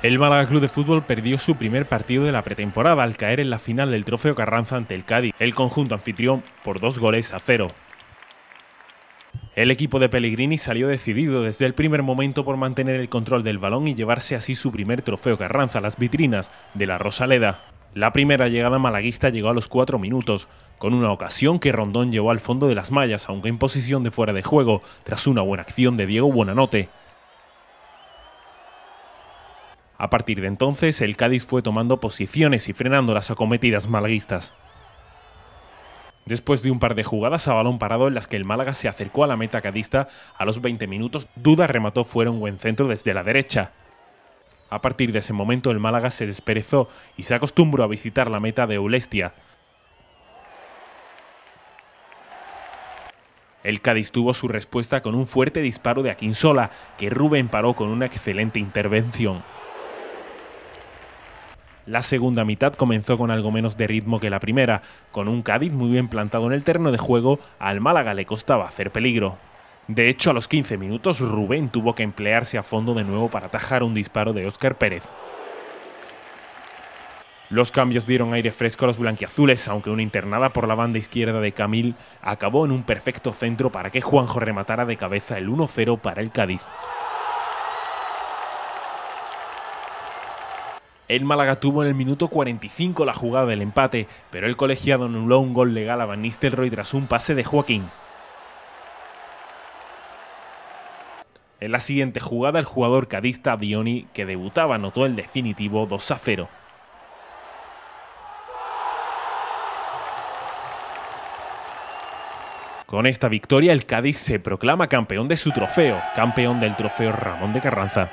El Málaga Club de Fútbol perdió su primer partido de la pretemporada al caer en la final del Trofeo Carranza ante el Cádiz, el conjunto anfitrión por dos goles a cero. El equipo de Pellegrini salió decidido desde el primer momento por mantener el control del balón y llevarse así su primer Trofeo Carranza a las vitrinas de la Rosaleda. La primera llegada malaguista llegó a los cuatro minutos, con una ocasión que Rondón llevó al fondo de las mallas, aunque en posición de fuera de juego, tras una buena acción de Diego Buenanote. A partir de entonces, el Cádiz fue tomando posiciones y frenando las acometidas malaguistas. Después de un par de jugadas a balón parado en las que el Málaga se acercó a la meta cadista a los 20 minutos, Duda remató fuera un buen centro desde la derecha. A partir de ese momento el Málaga se desperezó y se acostumbró a visitar la meta de Eulestia. El Cádiz tuvo su respuesta con un fuerte disparo de Aquinsola, que Rubén paró con una excelente intervención. La segunda mitad comenzó con algo menos de ritmo que la primera, con un Cádiz muy bien plantado en el terreno de juego, al Málaga le costaba hacer peligro. De hecho, a los 15 minutos Rubén tuvo que emplearse a fondo de nuevo para atajar un disparo de Óscar Pérez. Los cambios dieron aire fresco a los blanquiazules, aunque una internada por la banda izquierda de Camil acabó en un perfecto centro para que Juanjo rematara de cabeza el 1-0 para el Cádiz. El Málaga tuvo en el minuto 45 la jugada del empate, pero el colegiado anuló un gol legal a Van Nistelrooy tras un pase de Joaquín. En la siguiente jugada, el jugador cadista Dioni, que debutaba, anotó el definitivo 2 a 0. Con esta victoria, el Cádiz se proclama campeón de su trofeo, campeón del trofeo Ramón de Carranza.